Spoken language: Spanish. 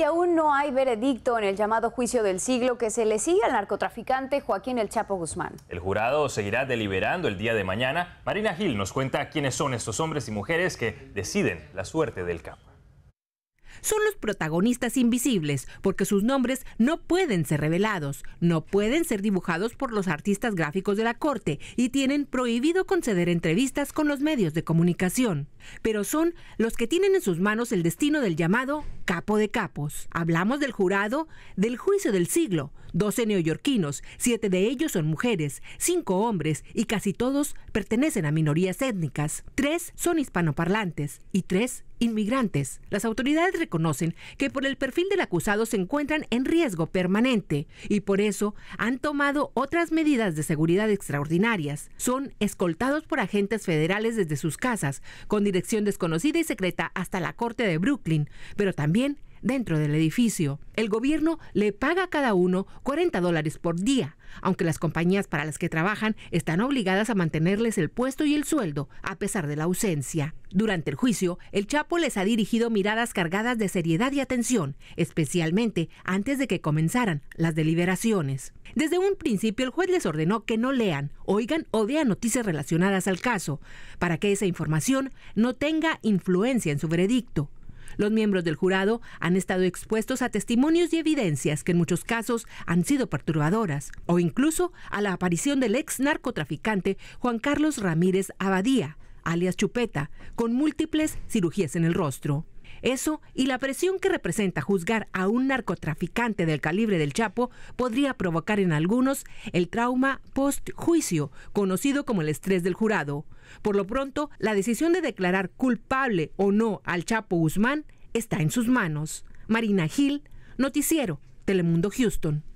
Y aún no hay veredicto en el llamado juicio del siglo que se le sigue al narcotraficante Joaquín El Chapo Guzmán. El jurado seguirá deliberando el día de mañana. Marina Gil nos cuenta quiénes son estos hombres y mujeres que deciden la suerte del campo. Son los protagonistas invisibles, porque sus nombres no pueden ser revelados, no pueden ser dibujados por los artistas gráficos de la corte y tienen prohibido conceder entrevistas con los medios de comunicación. Pero son los que tienen en sus manos el destino del llamado capo de capos. Hablamos del jurado del juicio del siglo, 12 neoyorquinos, siete de ellos son mujeres, cinco hombres y casi todos pertenecen a minorías étnicas, tres son hispanoparlantes y tres inmigrantes. Las autoridades reconocen que por el perfil del acusado se encuentran en riesgo permanente y por eso han tomado otras medidas de seguridad extraordinarias. Son escoltados por agentes federales desde sus casas, con dirección desconocida y secreta hasta la corte de Brooklyn, pero también dentro del edificio. El gobierno le paga a cada uno 40 dólares por día, aunque las compañías para las que trabajan están obligadas a mantenerles el puesto y el sueldo, a pesar de la ausencia. Durante el juicio, el Chapo les ha dirigido miradas cargadas de seriedad y atención, especialmente antes de que comenzaran las deliberaciones. Desde un principio el juez les ordenó que no lean, oigan o vean noticias relacionadas al caso, para que esa información no tenga influencia en su veredicto. Los miembros del jurado han estado expuestos a testimonios y evidencias que en muchos casos han sido perturbadoras, o incluso a la aparición del ex narcotraficante Juan Carlos Ramírez Abadía, alias Chupeta, con múltiples cirugías en el rostro. Eso y la presión que representa juzgar a un narcotraficante del calibre del Chapo podría provocar en algunos el trauma post-juicio, conocido como el estrés del jurado. Por lo pronto, la decisión de declarar culpable o no al Chapo Guzmán está en sus manos. Marina Gil, Noticiero, Telemundo Houston.